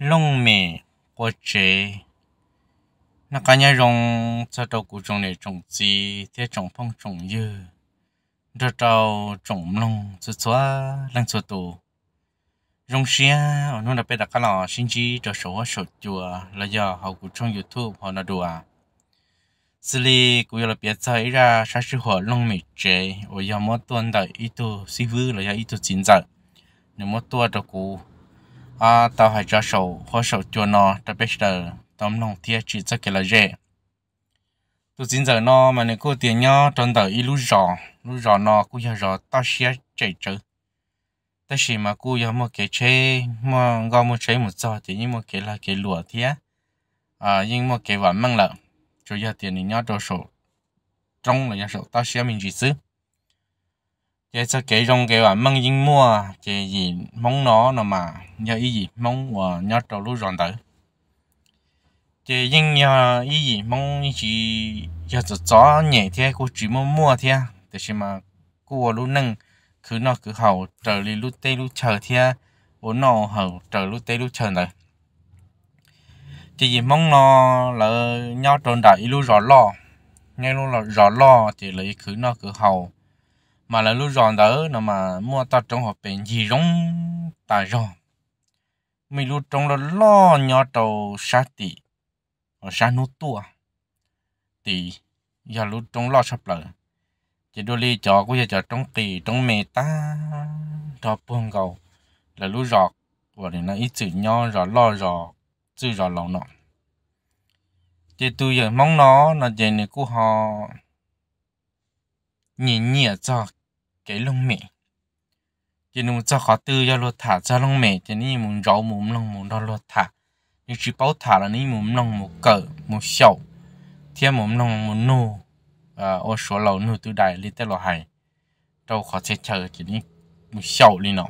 lông mì của chế nó cả nhà rong cho đầu của trồng này trồng gì thế trồng phong trồng dư đó trâu trồng lông cho xóa lăng cho tù rong xia ở nơi đặc biệt là cái lò sinh chi cho số số chùa là do họ của trong youtube họ nó đùa xử lý của là biết sai ra sao sư họ lông mì chế ở do mỗi tuần đợi ít tu sư vư là do ít tu chính giờ nếu mỗi tuần đầu của à tao hãy cho sầu hoa sầu chùa nó đã biết giờ tóm lòng tia chỉ cho cái là dễ tôi xin giờ nó mà nếu cô tiền nhau trong đời ít lúc rõ lúc rõ nó cũng giờ rõ tao sẽ chạy chữ ta chỉ mà cô giờ một cái chế mà gọi một chế một giờ thì nhưng một cái là cái lụa thế à nhưng một cái vẫn mang lợn chủ giờ tiền thì nhau đồ sổ trong là nhà sổ tao sẽ mình chỉ xứ chế cho cái rong cái bạn mang dính mua chế gì mong nó nó mà nhớ mong và nhớ trâu lú ròn tới chế dính nhớ ý mong chỉ giờ cho chó nhẹ thế cô chỉ mua mua thế để xem mà cô lú nâng cứ nó cứ hậu trở đi lú tê lú chờ thế vốn nó hậu trở lú tê lú chờ này chế gì mong nó là nhớ trâu đại lú rõ lo ngay lú rõ lo thì lấy cứ nó cứ hậu mà là lúc ròn đó nó mà mua ta trong hộp bên gì rong ta rong mình lúc trong đó lo nhỏ trâu sát tỷ ở sát nút tua tì, giờ lúc trong lo sắp lỡ chỉ đôi ly chó của giờ chó trong tì trong mẹ ta cho bông cầu là lúc rọt và để nó ít chữ nho rõ lo rõ chữ rõ lòng nọ chỉ tôi giờ mong nó là gì này của họ nhìn nhẹ cho cái lông mẹ chỉ nung cho khó tư cho lột thả cho lông mẹ chỉ ní muốn rau muốn lông muốn đó lột thả nhưng chỉ bảo thả là ní muốn lông một cỡ một sầu thêm muốn lông muốn nô à ô số lầu nô tư đại lý tê lò hải đâu khó sẽ chờ chỉ ní một sầu lý nó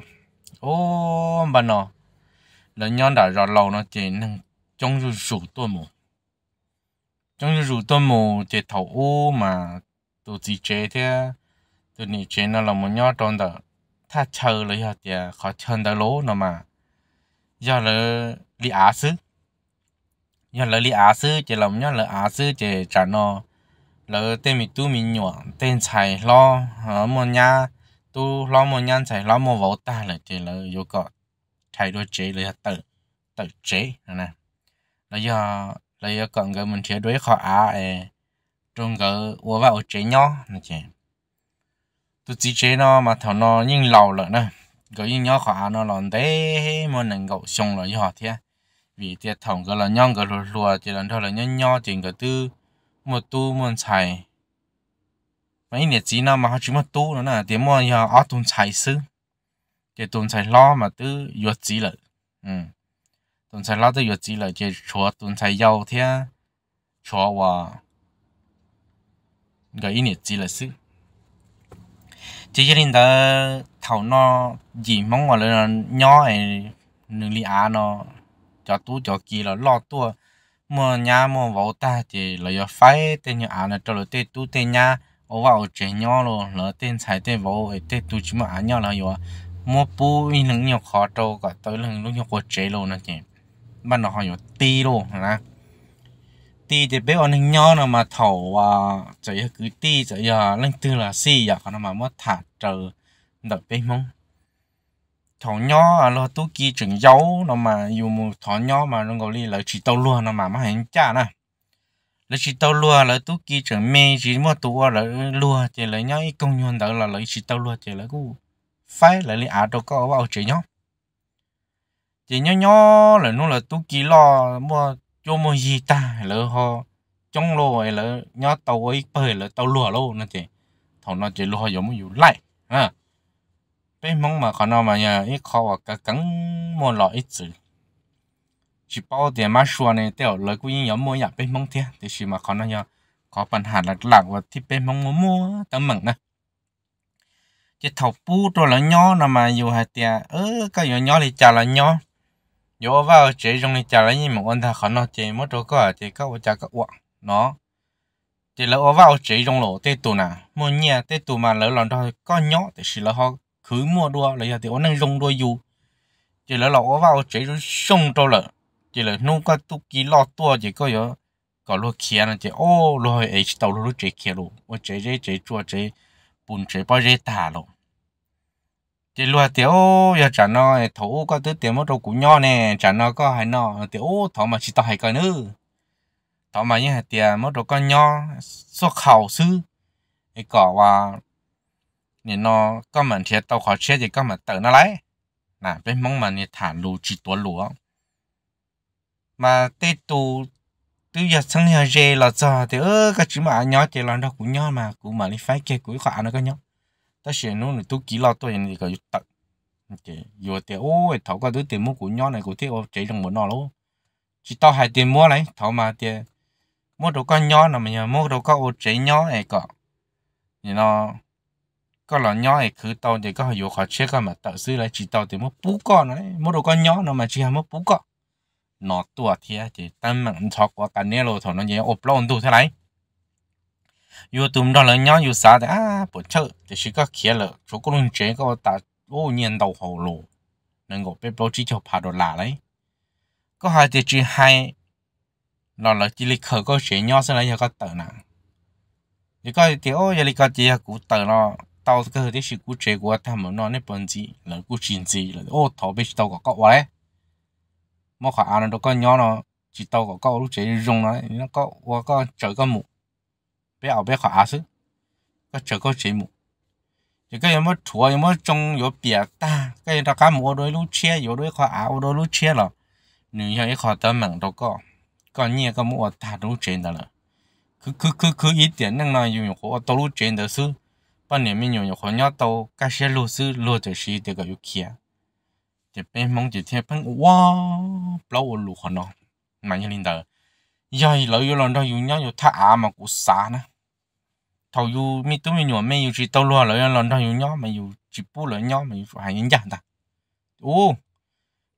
ô bà nó là nhon đã rõ lầu nó chỉ nâng trong rủ rủ tôi mù trong rủ tôi mù chỉ thầu ô mà tôi chỉ chế thế tụi nị chế nó là một nhỏ tròn đó ta chờ lấy hạt thì khó chân đó lố nó mà do là lý á sư do là lý á sư chỉ làm nhớ là á sư chỉ trả nó là tên mình tu mình nhỏ tên xài lo ở một nhà tu lo một nhà xài lo một vỗ ta là chỉ là vô cọ đôi chế lấy tự tự chế nè là do là do còn cái mình chế đối khó á trong cái uống vào chế nhỏ nè chị tôi chỉ chế nó mà thằng nó nhưng lâu rồi nè à. cái những nhau khóa nó lòn thế mà nâng gậu xong rồi họ thế vì thế thằng cái là nhau cái lùa lùa chỉ là thôi là nhau nho chỉ cái tư một tu một xài mấy nhiệt chỉ nó mà họ chỉ một tu nữa nè tiếng mà họ ở tuần xài sư cái tuần chạy lo mà tư yuột chỉ rồi ừ tuần chạy lo tư yuột chỉ rồi chỉ chúa tuần chạy giàu thế chúa và cái nhiệt chỉ là sư chỉ cho nên ta thầu nó gì mong gọi là nhỏ này nửa li á nó cho tú cho kỳ là lo tua à. mà nhà mà vào ta thì là giờ phải tên nhà á cho là tên tú tên nhà ở vào trẻ nhỏ luôn, là tên sai tên vào tên tú chỉ mà á nhỏ là giờ à. mua bù những lưng nhiều khó trâu cả tới lưng lúc nhiều khó chế luôn nè chị ban nó hỏi nhiều tì luôn nè ti thì bé anh nhỏ nó mà thầu à chạy cứ ti chạy à lên tư là si à còn mà mất thả trừ đợi bé mong thầu nhỏ à lo tú kia chừng dấu nó mà dù một thầu nhỏ mà nó gọi là chỉ tao luôn nó mà mà hình cha nè là chỉ tao luôn là tú kia chừng mê chỉ mất tú là luôn thì lấy nhau công nhân đó là lấy chỉ tao luôn thì là cú phải là lấy à đồ có bao chơi nhau thì nhỏ nhỏ là nó là tú kia lo mua cho một gì ta lỡ họ trong lô lỡ nhớ tàu ấy bơi lỡ tàu lùa lô nó chỉ thầu nó chỉ lùa giống như lại à cái mong mà còn nào mà nhà ít khó và cả cắn mua lọ ít chữ chỉ bảo tiền mà xua này tiểu lời của những nhóm mua nhà bên mong thế thì chỉ mà còn nào nhà có bản hạn lạc lạc và thì bên mong mua mua tấm mừng nè chỉ thầu pu rồi là nho là mà dù hạt tiền ớ cái nhỏ nhỏ thì chả là nho yo vào chế trong này trả lại gì mà con thằng khó nó chế mất chỗ cả à, chế các bộ chả các uọng nó chế lỡ vào chế trong lỗ tê tù nà mua nhà tê tù mà lỡ lòng thôi có nhỏ thì xí là họ cứ mua đua lấy thì ông đang dùng đua dù chế lỡ lỡ vào chế trong sông trâu lợ. chế lỡ nung qua tu kí lo tua chế có yo có lo kia nè chế ô lo hơi ấy tàu lo chế kia lo chế chế chế chua chế bún chế bao chế thả lo chỉ lúa tiểu giờ chả nó thổ có thứ tiểu mất đâu cũng nho nè chả nó có hay nọ tiểu thổ mà chỉ tao hay coi nữa thổ mà như hạt tiền mất đâu con nho xuất khẩu sư cái cỏ và nên nó có mình thiệt tao khó chết thì có mình tự nó lấy là bên mong mà thì thả lù chỉ tuột lúa mà tê tu tu giờ sang nhà rè là giờ thì ơ cái chữ mà nhó thì là nó cũng nho mà cũng mà đi phải kê cũng khó nó có nhóc ta sẽ nó là tôi kỹ lo tôi hiện có tật chị vừa thì ôi thảo qua thứ tiền mua của nhỏ này của thế ô chạy trong một nọ luôn chỉ tao hai tiền mua lấy thảo mà tiền mua đồ con nhỏ là mình mua đồ con ô chạy nhỏ này cả thì nó có là nhỏ này cứ tao thì có hiểu khó chết mà tạo sư lại chỉ tao thì mua bú con này, mua đồ con nhỏ nào mà chỉ hay mua bú con nọ tuổi thì thì tâm mạng thọ qua cả nẻo rồi thằng nó nhớ ốp lon tu thế này yo tụm đó là nhau yo sao thì à bộ chơi thì chỉ có kia là chỗ có luôn có ta ô nhiên đầu hồ lô nên gọi bếp bố chỉ cho phá đồ lạ đấy có hai thì chỉ hai nó là chỉ lịch khởi có chế nhau sẽ là có tờ nặng thì có thì ô giờ lịch có chỉ là cú nó tao cơ thì chỉ cú chế của ta mà nó nên bận gì là cú chuyện gì là ô thọ biết tao có cậu đấy mà khỏi ăn nó có nhau nó chỉ tao có cậu lúc chế dùng nó nó có có trời có mù 别后边看是，个这个节目，一个要么ถั่，要么种，要别大，个大家摸到路车，有的看啊，有的路车了，你要一看到门到个，个你个摸大路真的了，可可可可一点能让有活道路真的是，把你们有活要到，个些路是路就是这个有钱。จะเป็นมองจิตเทพังว้าเปล่าลูกคนน้องมันยังลินเตอร์ยายเราอยู่ลอนดอนอยู่เนี่ยอยู่ท่าอามากูสานะ thầu dù mi tú mi nhỏ mày dù chỉ tao lo lại lần thầu dù nhỏ mày dù chỉ bu lại nhỏ mày dù hành nhân giả ta ô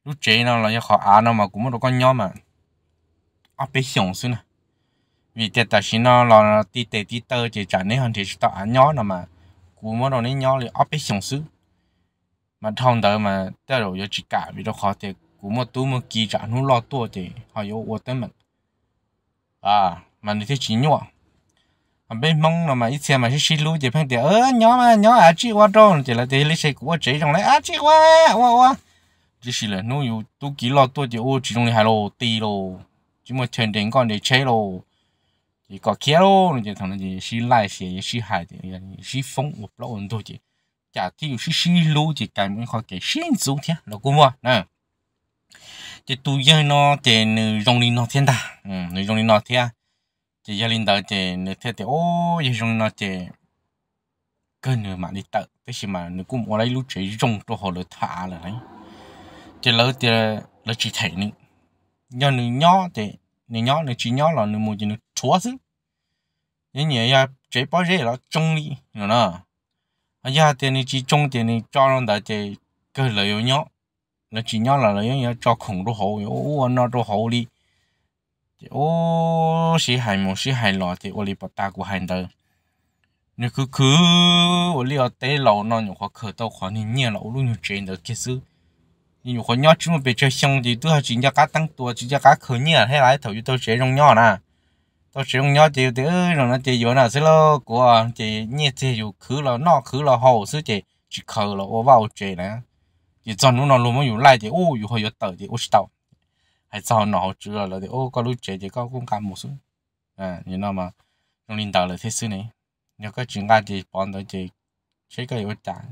lúc chế nào là khó ăn nào mà cũng một con nhỏ mà à bé xong xí à, vì thế ta xin nó là tí tê tí tơ chỉ trả nên hơn thì tao ăn nhỏ nào mà cũng một con nhỏ là à bé xong xí mà thằng đó mà tao rồi giờ chỉ cả vì nó khó thì cũng một tú một kỳ trả nó lo tua thì họ yêu ô tên mình à mà như thế chỉ nhỏ à bên mông nó mà ít xe mà chỉ xí lú chỉ phải để ớ nhỏ mà nhỏ à chị qua trâu chỉ là để lấy xe của chị trong này à chị qua qua qua chỉ xí là nuôi yêu tu kỹ lo tu chỉ ô chỉ trong này hai lô tì lô chỉ mà chuyển đến con để chơi lô chỉ có kia lô chỉ thằng nó chỉ xí lại xe xí hại thì xí phong một lô ấn tu chỉ chả tiêu xí xí lú chỉ cái mình khỏi cái xin xuống thế là cũng mua nè chỉ tu dân nó chỉ nữ dòng đi nó thiên ta ừ, nữ dòng đi nó thiên à chỉ gia đình đó chỉ nếu thế thì ô giờ chúng nó chỉ cái người mà đi tới, cái gì mà nếu cũng ở đây lúc chỉ dùng cho họ được thả là đấy chỉ lỡ thì lỡ chỉ thấy nữa nhớ nữa nhỏ thì nữa nhỏ nữa chỉ nhỏ là nữa một chỉ nữa chúa chứ những nhà ya chế bao giờ là trông đi rồi nè à ya thì nữa chỉ trông thì nữa cho nó đó chỉ cái lỡ nhỏ nó chỉ nhỏ là lỡ nhỏ cho khủng đồ hậu ô nó đồ hậu đi chị ô xí hài mù xí hài lò chị ô li bọt ta của hai đời nếu cứ cứ ô li ở tây lầu nó nhiều khó khởi tàu khó nên nhẹ lầu luôn nhiều chuyện đó kia sư nhiều khó nhỏ chúng mà bị chơi xong thì tôi chỉ cho cá tăng tua chỉ cho cá khởi nhẹ hay lại thầu cho tôi chế trong nhỏ nè tôi chế trong nhỏ thì thì rồi nó chị vừa nào xí lo của chị nhẹ thì dù khứ là nó khứ là hậu sư chị chỉ khởi là ô vào chị nè chỉ cho nó nó luôn mà dù lại thì ô dù hơi yếu tờ thì ô tàu 还早脑子了的哦，搞路姐姐搞公干么事？嗯，你那么用领导了这事呢？你个人家的帮到这，这个有打，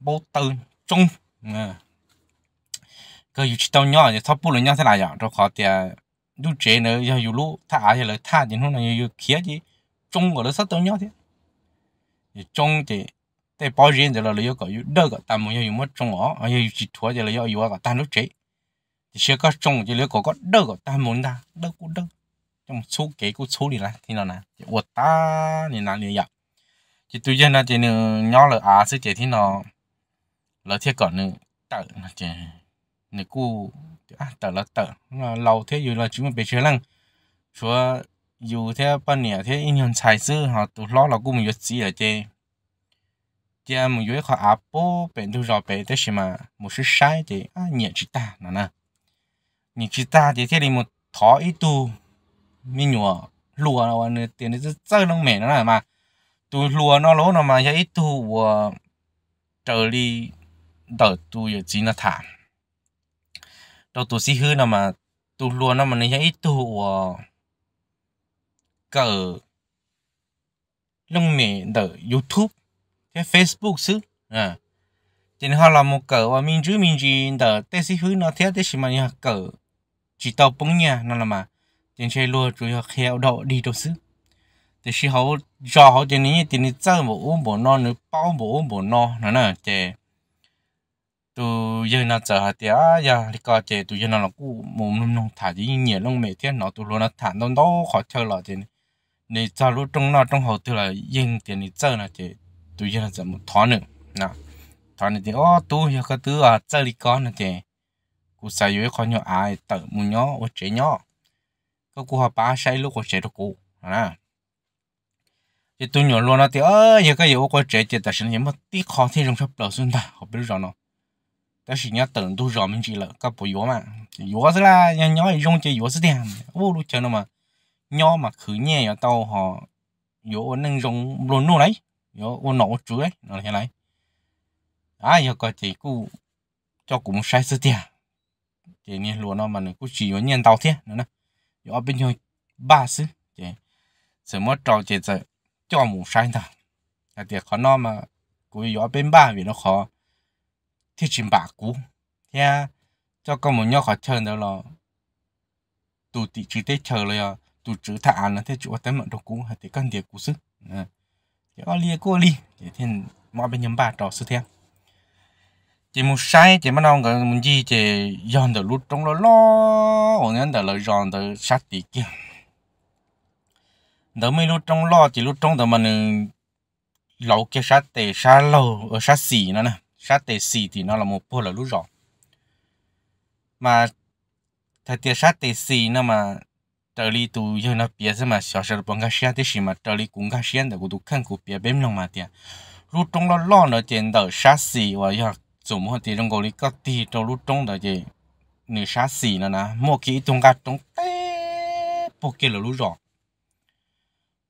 冇到中，嗯，个有吃到鸟，他不能鸟才那样，这好点。lúc trẻ nữa giờ dù lúc thả thì là thả thì nó là dù kia chứ trông của nó sắp tới nhau thế thì trông thì để bao riêng thì là lấy có dù đỡ có tạm muốn dù mất trông ó ở dù chỉ thua thì là do dù có tạm lúc trẻ thì sẽ có trồng chỉ lấy có có đỡ có ta muốn ta đỡ cũng đỡ trong số kế của số đi là thì nó là chỉ uất ta thì là như vậy chỉ tuy nhiên là chỉ nữa nhỏ là à sẽ chỉ thì nó là thiết còn nữa tự là chỉ nữa cu à tự là tự là lâu thế rồi là chúng mình bị chơi lăng chúa dù thế bên nhà thế anh hiện xài sư họ tụ lo là cũng một gì ở trên, chơi một dưới khỏi áp bố bên tôi rồi bên thế mà một số sai thì à nhẹ chỉ ta nè nè 你去大节天里 một thó ít tu mình nhỏ lùa nó tiền nó rất nó mẻ nó là mà tu lùa nó lỗ nó mà giờ ít tu của đi đỡ tu giờ chỉ nó thả đầu tu xí hư nó mà tu lùa nó mà nó ít tu của cỡ lông mẹ youtube cái facebook chứ à thì họ làm một cỡ và mình chứ mình gì đợi tê xí hư nó thế tê xí mà nhà cỡ chỉ tàu bông nhà nó là mà tiền chơi luôn yếu khéo đậu đi đâu xứ thì khi họ cho họ tiền này tiền này chơi bộ uống bộ no nữa bao bộ uống bộ no nó nè thì tụi giờ nó chờ hạt tía giờ đi có thì tụi giờ nó là cũ mồm nông nông thả gì nhẹ lông mệt, thế nó tụi luôn nó thả nó đâu khó chơi là tiền. này cho lúc trong nó trong hậu từ là yên tiền này chơi là thì tụi giờ nó chờ một thoáng nữa nè thoáng nữa thì ô tụi giờ cái thứ à chơi đi con là thì cú sai với con nhỏ ai tự mu nhỏ ô chế nhỏ có cú họ ba sai lúc ô chế được cú à thì tôi nhỏ luôn nó thì ơ giờ cái yếu ô chế thì ta sẽ nhớ mà đi khó thì trong sắp lỡ xuân ta không biết rõ nó ta chỉ nhớ tưởng tôi rõ mình chỉ là các bộ yếu mà yếu thế là nhỏ nhỏ thì dùng chỉ yếu thế tiền ô lúc chơi nó mà nhỏ mà khử nhẹ ở tàu họ yếu nâng dùng luôn luôn đấy yếu ô nổ chuối đấy nó là thế này à giờ có chỉ cú cho cũng sai sự tiền chế nè lúa nó mà nó cũng chỉ có nhân tàu thế nữa nè ở bên nhau ba xứ chế sớm mất trò chế sẽ cho mù sai ta là tiền khó nó mà cũng ở bên ba vì nó khó thiết trình bạc cũ thế cho con một nhau khó chơi đó là tụ tỷ chữ tết chờ rồi tụ chữ thả nó thế chỗ tấm mận đồ cũ hay thì con tiền cũ sức à cái lia cô ly thế thì mọi bên nhóm ba trò sư theo chị muốn sai chị mà nông cái mình gì chị dọn từ lúc trong đó lo ổn nên từ lời dọn từ sát tí kia từ mấy lúc trong lo chị lúc trong từ mình lâu cái sát tề sát lâu ở ờ, sát xì nó nè sát tề xì thì nó là một bộ là lúc dọn mà thời tiết sát tề xì nó mà trợ lý tu yêu nó biết mà 小时候帮个写的是嘛 trợ 理公个写的我都看过别别弄嘛的，路中了老了见到啥事我要。cái cái cái cái cái trong thì nửa sáu nữa nữa nè nè chúng té là là 做么地中国里个地走路中的这你啥事呢呢？莫给中个中得不给了路上，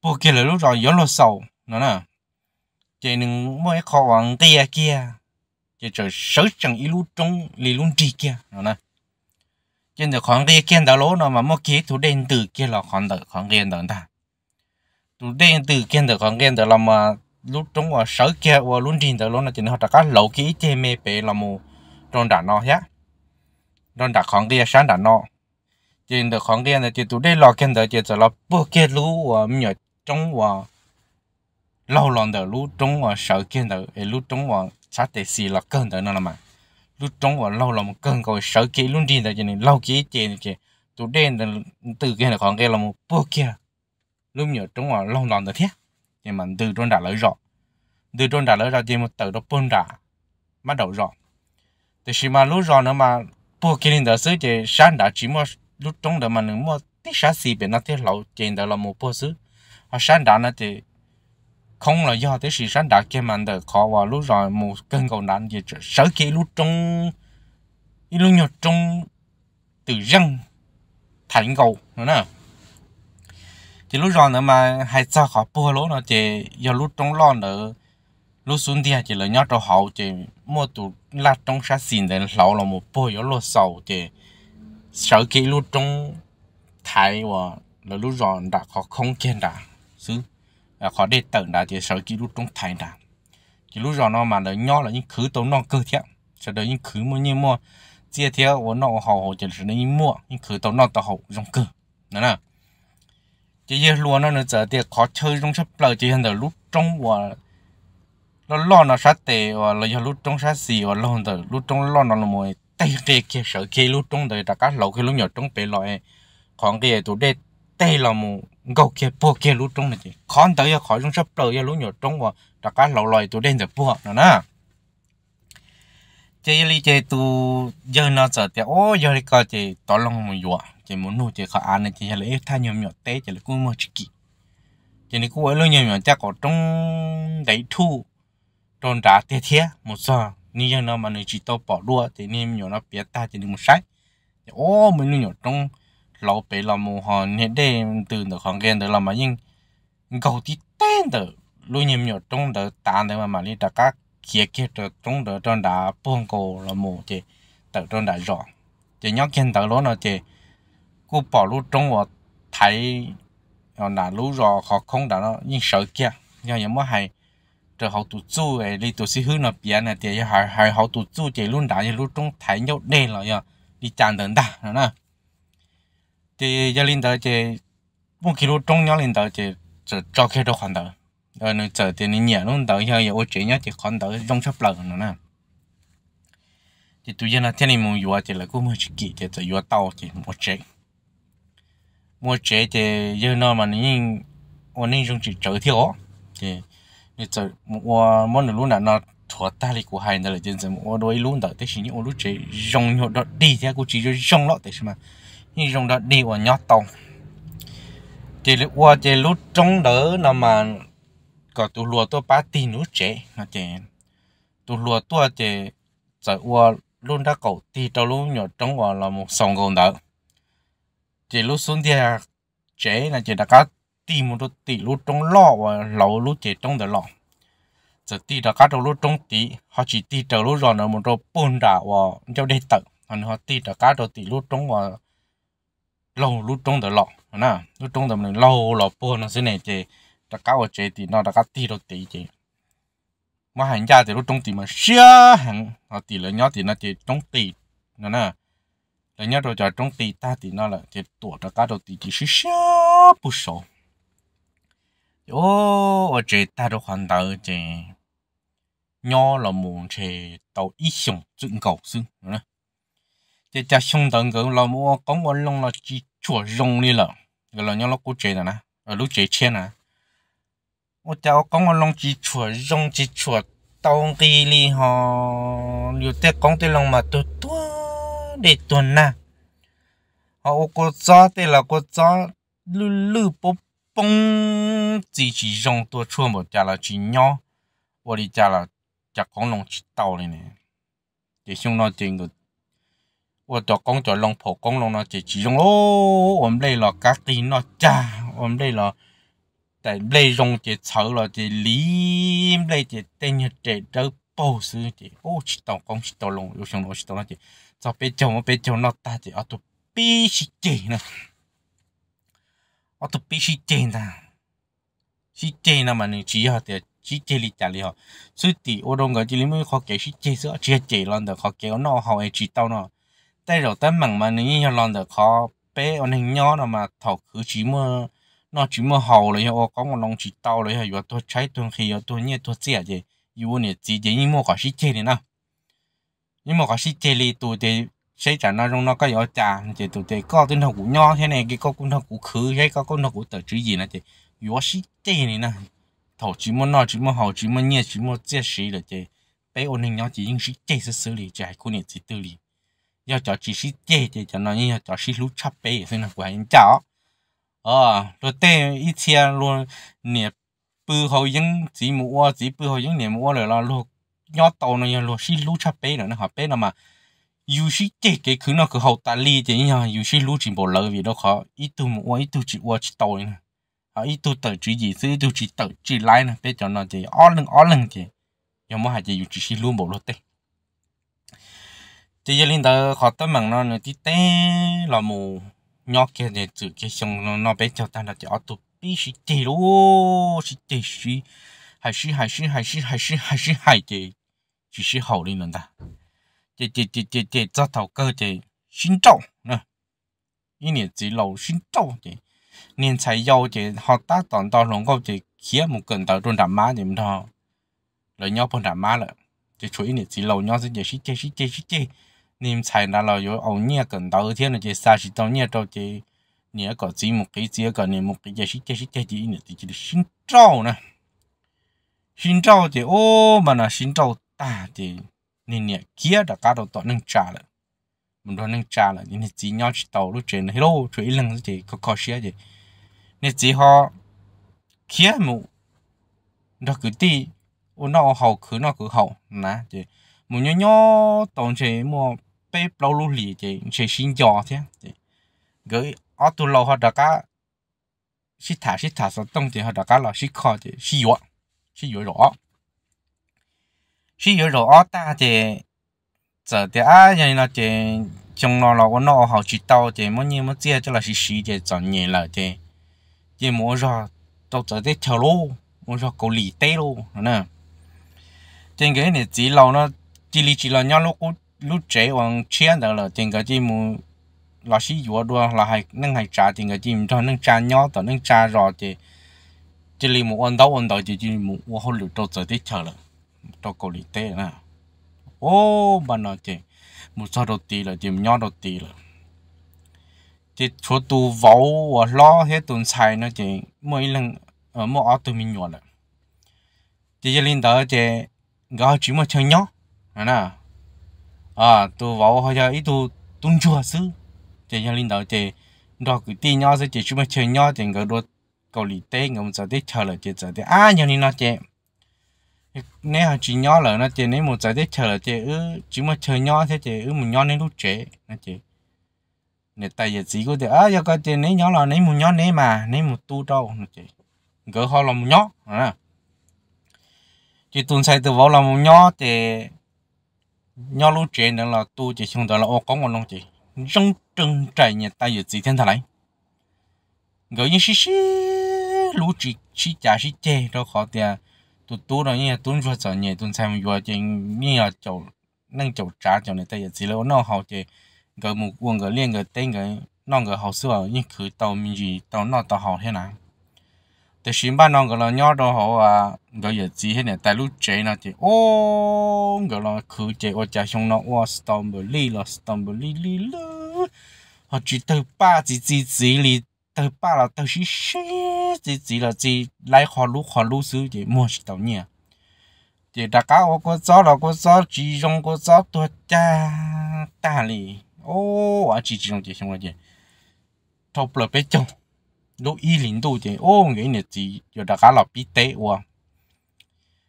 不给了路上有路少呢呢，这能莫一靠往地呀 kia，这这手整一路中里路地 kia 呢呢。trên giờ khoảng kia chẳng ít lì kia nữa nè kia đó lỗ nó mà mất kia tụ đen từ kia là khoảng từ khoảng kia đó ta tụ đen từ kia từ khoảng kia đó là mà lúc trong ở sở kia ở luôn trình tới luôn là chỉ nó có lâu kỹ chế mê bể là mù trong đàn nó nhá trong đàn khoảng kia sáng đàn nó trên được khoảng kia thì chỉ tụi đây lo kia là chỉ là bữa kia lú và miệt trong ở lâu lòng đó lú trong ở sở kia đó lú trong ở sát để xì là cơn đó nó là mà lú trong ở lâu lòng cơn coi sở kia luôn trình tới chỉ lâu kỹ chế này chế tụi đây từ kia là khoảng kia là một bữa kia lúc miệt trong ở lâu lòng đó thiết nhưng mà từ trôn trả lời rõ từ trôn trả lời rõ chỉ một từ đó bôn trả bắt đầu rõ thì khi mà lúc rõ nữa mà bố kia đến đó xứ thì sáng đã chỉ mà lúc trong đó mà nếu mà tí sáng xì bên nó thế lâu trên đó là một bố xứ và sáng đã nó thì không là do tới sự sáng đã kia mà được khó và lúc rồi một cơn cầu nạn gì sở kia lúc trong lúc nhột trong từ răng thành cầu nữa nè chỉ lúc rồi nữa mà hay sao khó bùa lỗ nó chỉ giờ lúc trong lo nữa lúc xuống đi chỉ là nhớ cho họ chỉ mua tụ là trong sát xin để lão là một bùa giờ lúc sau chỉ sợ cái lúc trong thái và là lúc rồi đã khó không kiên đã xứ khó để tận đã chỉ sợ cái lúc trong thái đã chỉ lúc rồi nó mà là nhớ là những thứ tốn nó cơ thiệt sợ đó những thứ mua như mua chia theo của nó họ họ chỉ là những mua những thứ tốn nó tao họ trong cơ nữa nè chỉ giờ luôn nó nữa giờ thì khó chơi trong sắp lờ chỉ hiện giờ lúc trong và nó lo nó sát tệ và là giờ lúc trong sát gì và lo giờ lúc trong lo nó là mồi tay kia kia sợ kia lúc trong đời ta cá lẩu khi lúc nhỏ trong bể loại khoảng kia tụ đây tay là mù gấu kia bò kia lúc trong này chỉ khó tới giờ khó trong sắp lờ giờ lúc nhỏ trong và ta cá lẩu loài tụ đây giờ bò nó nè chơi li chơi tu giờ nó sợ thì ô giờ thì có chơi tao lòng mù dọa chỉ muốn nuôi chỉ khỏi ăn này chỉ là ít thay nhiều nhỏ té chỉ là cũng mua chỉ kỹ chỉ này cũng ấy luôn nhiều nhỏ chắc có trong đấy thu trong trả tiền thế một giờ như nó mà nó chỉ tao bỏ đua thì nên nhỏ nó biết ta chỉ nên một sách ô mình nhỏ trong lâu bé là mù họ nên để từ được hàng gen được làm mà nhưng cầu thì tên được luôn nhiều nhỏ trong được tàn được mà mà đi đặt các kia kia được trong được trong đã buông cổ là mù, chỉ tự trong đã rõ chỉ nhóc khen tự lỗ nó chỉ cô bỏ lũ trong vào thấy là lũ rò họ không đã nó nhưng sợ kia do những món hay trở hậu tụt chu ấy đi tụt xí hư nó bịa này thì hay hay hậu tụt chu chỉ luôn đã như lũ trong thấy nhau đen rồi nhở đi chăn đến đã nữa nè thì gia linh tới chỉ một kilo trong nhau linh tới chỉ chỉ cho khi đó khoản tới rồi nó chờ thì nó nhẹ luôn tới giờ giờ ô chỉ nhá chỉ khoản tới trong sắp lần nữa nè thì tụi dân là thiên linh mong yuwa thì là cũng mới chỉ kỹ thì chỉ yuwa tao thì một chỉ mua chế thì giờ nó mà nên, ôn những trong chỉ chơi thiếu thì như chơi, mua món đồ luôn là nó thua ta đi của hai người là trên giờ mua đôi luôn đó thế chỉ những ôn lúc chế rong nhột đó đi theo cũng chỉ cho rong lọ thế mà nhưng rong đó đi và nhót tàu, thì lúc qua thì lúc trong đó nó mà có tụ lúa tôi ba tỷ nữa chế mà chế tụ lúa tôi thì chơi qua luôn đã cầu thì trong lúc nhỏ trong qua là một sòng gồm đó chỉ lúc xuống thì chế là chỉ đã có tì một chút tì lúc trong lọ và lẩu lúc chế trong đó lọ giờ tì đã có trong lúc trong tì họ chỉ tì trở lúc rồi nó một chỗ bùn đã và cho đây tự còn họ tì đã có trong tì lúc trong và lẩu lúc trong đó lọ nè lúc trong đó mình lẩu lọ bùn nó sẽ này chế đã có chế thì nó đã có tì rồi tì chế mà hàng gia thì lúc trong tì mà xia hàng họ tì lớn nhỏ thì nó chỉ trong tì nó nè แต่เนี่ยเราจะต้องตีตาตีนั่นแหละจะตัวจะตาเราตีจีชิชาปุ๊โซโอ้เจตาเราขันตาเจย่อเรามุ่งเชตัวอีสงจึงเก่าซึ่งนะจะจะสงตังเก่าเรามัวก็วันลงเราจีชัวลงนี่แหละเราเนี่ยเรากูเจนะนะเราลูกเจเชียนะ我叫讲我弄几撮，弄几撮，当地里哈，有在工地弄嘛多多。để tuần na họ có gió thì là có gió lư lư bố bông chỉ chỉ dùng tua chua một chả là chỉ nhỏ và đi chả là chả con lòng chỉ tàu này nè để xong nó chuyện rồi và cho con cho lòng phổ con lòng nó chỉ chỉ dùng ô ôm đây là cá tí nó cha ôm đây là tại lấy dùng chỉ sợ là chỉ lý lấy chỉ tên như chỉ đỡ bầu sư chỉ ô chỉ tàu con chỉ tàu lòng yêu xong nó chỉ tàu nó chỉ cho bé chồng bé chồng nó ta chỉ ở tụ bé sĩ ở tụ bé sĩ chê mà nên chỉ họ thì chỉ chê li chả li suy tỷ ô đông cái chỉ mới khó kể sĩ chê sữa lần được khó kéo nó họ ấy chỉ tao nó tay đầu tay mảng mà nếu như lần được khó bé ở nên nhỏ mà thầu cứ chỉ mơ nó chỉ mơ hầu rồi họ có một lòng chỉ tao rồi họ tôi trái tôi khi tôi nhẹ tôi xẻ gì yêu này chỉ chỉ như mua cả sĩ chê nào nhưng mà có sĩ chê li tụi thì sẽ trả nó trong nó có gió trà thì tụi thì có tinh thần cũ nho thế này cái có tinh thần cũ khứ cái có tinh thần cũ tờ chữ gì nữa thì yếu sĩ chê này nè thổ chỉ muốn nói chỉ muốn học chỉ muốn nghe chỉ muốn chia sĩ là thì bé ôn hình nhỏ chỉ những sĩ chê sẽ xử lý trái của nền sĩ tư lý do cho chỉ sĩ chê thì cho nó như là cho sĩ lúc chắp bé thế nào của anh cháu ờ rồi tê ít xe luôn nè bự hồi những chỉ mua chỉ bự hồi những nè mua rồi là luôn nhỏ tàu này lo xí lú cha bé nữa nó học bé nó mà dù xí chế cái cứ nó cứ học ta li thì nhờ dù xí lú chỉ bỏ lợi vì đó khó ít tu một ít tu chỉ qua chỉ tàu này à ít tu tự chỉ gì thứ ít tu chỉ tự chỉ lại, nè bé cho nó thì ó lưng ó lưng thì giờ mà hay chỉ dù chỉ xí lú bỏ lót tê thì giờ linh đó khó tới mảng nó nữa tí té là mù nhỏ kia thì chữ cái xong nó nó bé cho ta là chỉ ó tu bí xí chế luôn, xí chế xí hay xí hay xí hay xí hay xí hay xí hay chế chỉ sĩ hậu đi lần ta chị chị chị chị chị cho thầu xin trâu nè ý niệm chỉ lầu xin trâu chị nên chạy dâu chị họ ta toàn to lòng câu chị khía một cần tàu trôn đạm má thì mình thò lời nhau phần đạm lại chị chú ý niệm chỉ lầu nhau sẽ chị sĩ chị sĩ chị sĩ chị nên chạy rồi ẩu nhẹ cần tàu thiên là chị xa chị tàu nhẹ trâu chị nhẹ có một cái chỉ có niệm một cái chị sĩ chị sĩ chị chị niệm chị chị xin trâu nè xin trâu chị ô mà xin trâu ta thì nên nè kia đã cá đầu tọt nâng trà lại mình đó nâng trà lại nên chỉ nhau chỉ tàu lúc trên hello chú ý lần gì có có xe gì nên chỉ họ kia mụ đó cứ đi ô nó hậu cứ nó cứ hậu nè thì mụ nhau nhau tàu chị mua bé lâu lúc lì chị chị xin giò thế chị gửi ở tụ lâu họ đã cá xí thả xí thả sao tông thì họ đã cá là xí kho chị xí yếu xí yếu rõ chỉ yếu rồi ở ta thì giờ thì á như là thì trong nó là nó học chỉ tao thì mỗi ngày mỗi chia cho là chỉ chỉ thì chọn nhẹ là thì thì mỗi giờ đâu giờ thì theo luôn mỗi giờ cầu lì tê luôn nè trên cái này chỉ lâu nó chỉ lì chỉ là nhau lúc lúc trẻ còn chiến được là tiền cái gì mà, là chỉ vừa đó là hay nâng hay trả tiền cái chỉ cho nâng trả nhau tới nâng trả rồi thì chỉ lì mu ăn đâu ăn đâu chỉ chỉ mu hoa lựu tao giờ thì theo rồi cho cổ lý tê nè ô mà nói chị một sao đầu tí là chỉ nhỏ đầu tí là chị chỗ tu vấu và lo hết tuần sai nó chỉ mỗi lần ở ờ, mỗi ở tụi mình nhỏ là chị gia linh đó chỉ gọi chỉ một chân nhỏ à nè à tu vấu hay là ít tu tuân chùa sư chị gia linh đó chỉ đó cái tin nhau sẽ chỉ chỉ một chân nhỏ chị gọi đồ cổ lý tê ngầm giờ để chờ là chỉ giờ để à nhà linh nó chị nếu họ chỉ nhỏ là nó chỉ nếu một giải thích chờ là chỉ ứ chỉ mà chờ nhỏ thế chỉ ứ một nhỏ nên lúc trễ nó chỉ nè tại giờ chỉ có thể à giờ có chỉ nếu nhỏ là nếu một nhỏ nếu mà nếu một tu đâu nó chỉ gỡ họ là một nhỏ à chỉ tuần sai từ vào là một nhỏ thì nhỏ lúc trễ nữa là tu chỉ xong đó là ô có một lòng chỉ trong trừng trải nè tại giờ chỉ thiên thà lấy gỡ như xí xí lúc chỉ chỉ trả xí chơi đâu khó tiền tu rồi nhỉ tu cho sợ nhỉ tu xem vừa chỉ nhỉ là chỗ nâng chỗ trả chỗ này tại chỉ là nó học chỉ cái một quân cái liên cái tên cái nó cái học sửa nhưng cứ tàu mình gì tàu nó tàu học thế nào thì xin ba nó cái là nhỏ đó họ à cái giờ chỉ này tại lúc chế nó chỉ cái là cứ chế ở nhà xong nó ô stumble li là stumble li li lơ họ chỉ từ ba chỉ chỉ chỉ li từ ba là từ xí xí chỉ chỉ là chỉ lại khó lú khó lú xứ chỉ mua gì đâu nhỉ chỉ đã cả ô có gió là có gió chỉ dùng có gió tua ta ta li ô à chỉ chỉ dùng chỉ xong rồi thọc là bé chồng lúc y lính đủ chỉ ô nghĩ nè chỉ giờ đã cả là bị tệ quá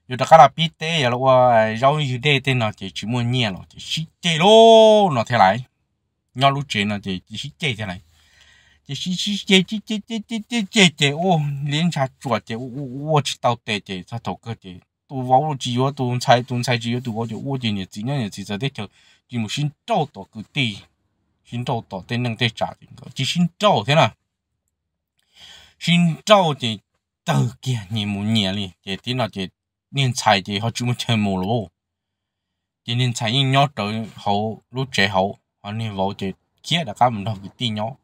giờ đã cả là bị tệ rồi quá rau như thế tên là chỉ chỉ mua nhẹ rồi chỉ xí tệ lô nó thế này nhau lúc chuyện nó chỉ chỉ xí tệ thế này 这这这这这这这这这这我连下做的，我我我知道的的，他头个的，都网络只有都才都才只有都我就我今年今年是在的条，就么新找到个的，新找到的能在啥的个，就新找的啦，新找的到几年么年哩，这的那这年才的好就么全没了，这年才因要找好路最好，啊你网这，其他的干么都不对了。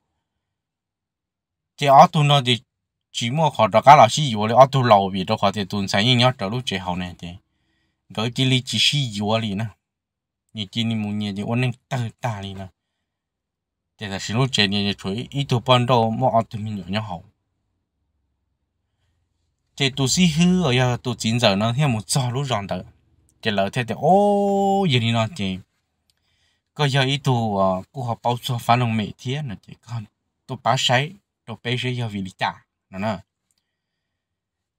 chế ở tu nó thì chỉ mua họ đó cả là sĩ yếu ở tu lâu vì đó họ thì tuần sáng nhưng nhớ trở lúc chế hậu này thì gọi chỉ lý chỉ sĩ yếu như chỉ ni muốn thì ôn nên ta đi nè thế là xin lúc chế nhớ chuối ít tu ban đầu mua ở tu mình nhớ nhớ hậu chế tu sĩ hư ở giờ tu chín giờ nó theo một giờ lúc ròng đó chế lỡ thế thì ô giờ đi nó chế có giờ ít tu cô học bao số phản ứng mẹ thiên là chế con tu bá sấy đồ bé dễ hiểu vì lý trả nó nè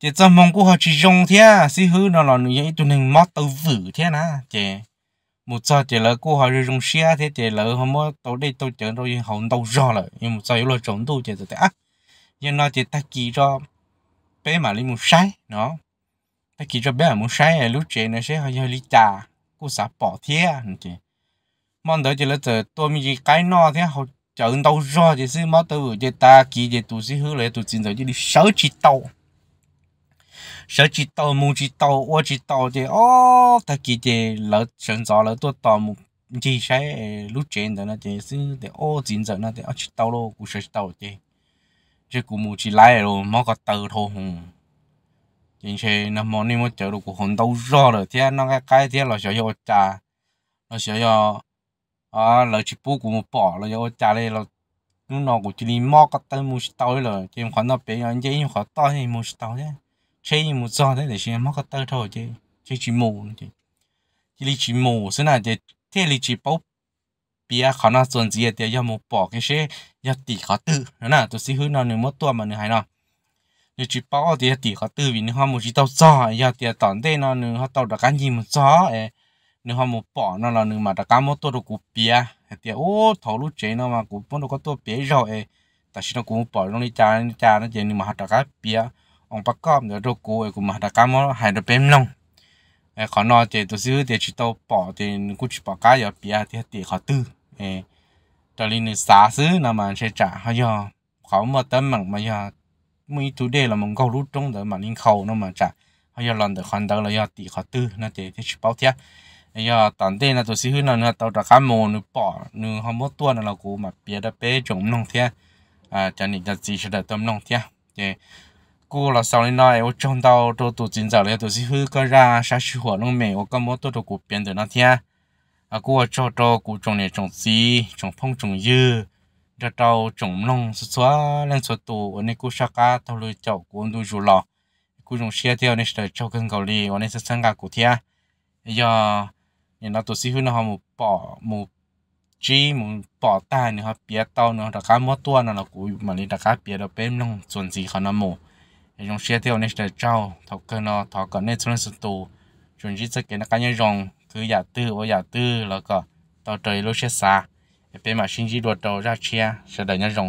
chỉ mong của họ chỉ dùng thế à? xí nó là nuôi những tụi nên mót tàu vử thế nè chị một giờ chỉ là của họ dùng xe thế chỉ là họ mua tàu đây tàu chở rồi họ đâu rõ rồi nhưng một giờ yếu là trốn tù chỉ là nhưng nó chỉ ta kỳ cho bé mà lấy một sai nó ta kỳ cho bé mà một sai lúc chị nó sẽ hơi lý trả của xã bỏ thế à? chị mong đợi chỉ là từ tôi mình cái nó thế họ chờ anh đâu ra thì sẽ mà tới vừa chơi ta kỳ thì tụi sẽ hứa lại tụi xin rồi chứ đi sáu chỉ tàu sáu chỉ tàu mua chỉ tàu qua chỉ tàu thì ô ta kỳ thì lỡ sẵn rõ lỡ tôi tàu một chỉ sẽ lúc trên đó là thì sẽ để ô xin rồi nó thì ô chỉ tàu luôn cũng sáu chỉ tàu chứ chứ cũng mua chỉ lái rồi mà có tàu thô hùng chính thế nó mà này mà chơi được cũng hồn đâu ra rồi thế nó cái cái thế là sẽ cho cha nó sẽ cho à ờ, lợi chỉ bố của bỏ là do trả lời là lúc nào của chỉ đi mò cái tay mua tao rồi chỉ khoản nó bé anh chỉ khoản to thì mua tao chứ chỉ mua do thế để chỉ mò cái tay thôi chứ chỉ chỉ mù chỉ đi chỉ mù thế nào chứ thế đi chỉ bố bia khó nó chuẩn gì thì do một bỏ cái xe do tỷ khó tự đó tôi sẽ hướng nó nửa mất tua mà nửa hai nó nửa chỉ bao thì tỷ khó tự vì nó một chỉ tao giỏi do thì tỏn thế nó họ tao đã cái gì gió ấy nếu họ một bỏ nó là nhưng mà ta cá một tô được cúp bia thì ô thầu lúc chế nó mà cũng muốn có tô bia rồi ấy ta xin nó cũng bỏ nó đi cha đi cha nó chế nhưng mà họ ta cá bia ông bắt cọp nữa rồi cô ấy cũng mà ta cá một hai đứa bém long ấy khó nó chế tôi xíu thì chỉ tôi bỏ thì cũng chỉ bỏ cá giờ bia thì thì khó tư ấy đó là nên xả xứ là mà sẽ trả họ giờ khó mà tâm mà mà giờ mấy chủ đề là mình câu lúc trong đó mà linh khâu nó mà trả họ giờ lần được hoàn tất là giờ thì khó tư nó chế thì chỉ bảo thiệt 哎呀，当地呢都是很难呢，到这看毛呢包，呢还没多呢，老古嘛别的别种弄天，啊，这里的知识的都弄天，对，古了少年呢，我种到都都今早了，都是很个啥啥时候弄没，我干么多都古变的那天，啊，古我找到古种的种子，种碰种叶，这到种弄是说，能说多，我那古啥个到了叫古都住了，古种些条那是在找跟搞哩，我那是参加古天，哎呀。เนี่ยเราตัวซีฟูนะครับหมูปอหมูจีหมูปอตาเนี่ยครับเปียเต้าเนาะแาคกาหม้อตัวนั่นเรากูมาเลยแาคกาเปียเราเป็นน้องส่วนสีเขนะหมูไอ้ยงเชียเที่ยวในเจ้าทอกเกอร์เนาะทอกเกอร์ในส่วนสตูวนที่จะเกิดการยังยองคืออยากตื้อว่าอยากตื้อแล้วก็ต่อเตยรูเชียซาเป็นมาชิงจีดัวโตราเชียเสด็จยังยอง